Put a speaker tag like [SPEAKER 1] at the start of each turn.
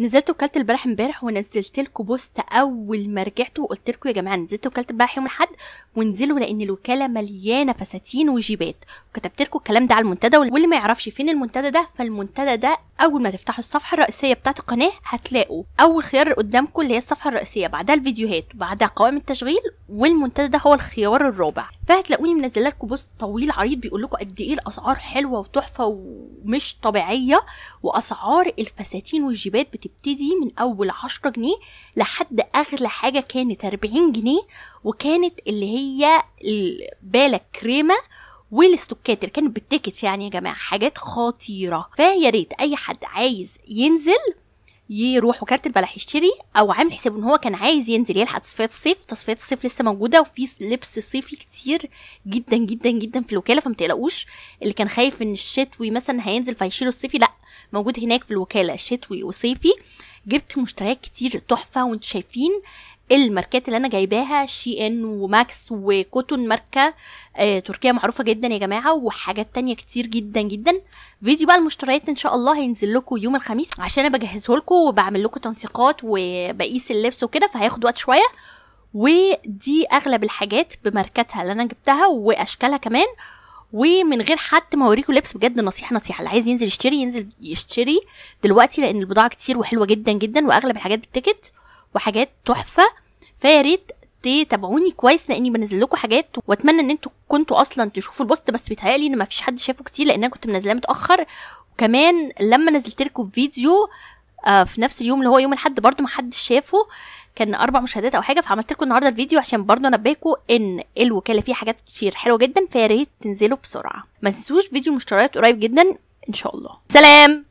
[SPEAKER 1] نزلت وكلت البارح امبارح ونزلت لكم بوست اول ما رجعت وقلت لكم يا جماعه نزلت وكلت امبارح يوم الاحد ونزلوا لان الوكاله مليانه فساتين وجيبات وكتبت لكم الكلام ده على المنتدى واللي ما يعرفش فين المنتدى ده فالمنتدى ده اول ما تفتحوا الصفحه الرئيسيه بتاعه القناه هتلاقوا اول خيار قدامكم اللي هي الصفحه الرئيسيه بعدها الفيديوهات وبعدها قوائم التشغيل والمنتدى ده هو الخيار الرابع فهتلاقوني منزله لكم بوست طويل عريض بيقول لكم قد ايه الاسعار حلوه وتحفه ومش طبيعيه واسعار الفساتين والجيبات بتبتدي من اول 10 جنيه لحد اغلى حاجه كانت 40 جنيه وكانت اللي هي بالك كريمه والستوكاتر اللي كانت بالتيكت يعني يا جماعه حاجات خطيره فيا ريت اي حد عايز ينزل يروح وكارت البلح يشتري او عامل حساب ان هو كان عايز ينزل يلحق تصفيات الصيف تصفيات الصيف لسه موجوده وفي لبس صيفي كتير جدا جدا جدا في الوكاله فما تقلقوش اللي كان خايف ان الشتوي مثلا هينزل فيشيله الصيفي لا موجود هناك في الوكاله شتوي وصيفي جبت مشتريات كتير تحفه وانتوا شايفين الماركات اللي انا جايباها شي ان وماكس وكوتون ماركه آه، تركيه معروفه جدا يا جماعه وحاجات تانية كتير جدا جدا فيديو بقى المشتريات ان شاء الله هينزل لكم يوم الخميس عشان انا بجهزه لكم وبعمل لكم تنسيقات وبقيس اللبس وكده فهياخد وقت شويه ودي اغلب الحاجات بماركتها اللي انا جبتها واشكالها كمان ومن غير حتى ما اوريكم لبس بجد نصيحه نصيحه اللي عايز ينزل يشتري ينزل يشتري دلوقتي لان البضاعه كتير وحلوه جدا جدا واغلب الحاجات بالتيكت وحاجات تحفه فيا ريت تتابعوني كويس لاني بنزل لكم حاجات واتمنى ان انتوا كنتوا اصلا تشوفوا البوست بس بيتهيألي ان مفيش حد شافه كتير لان انا كنت منزلاه متاخر وكمان لما نزلت لكم فيديو آه في نفس اليوم اللي هو يوم الاحد برده محدش شافه كان اربع مشاهدات او حاجه فعملت لكم النهارده الفيديو عشان برده انبهكم ان الوكاله فيه حاجات كتير حلوه جدا فيا ريت تنزلوا بسرعه ما تنسوش فيديو المشتريات قريب جدا ان شاء الله سلام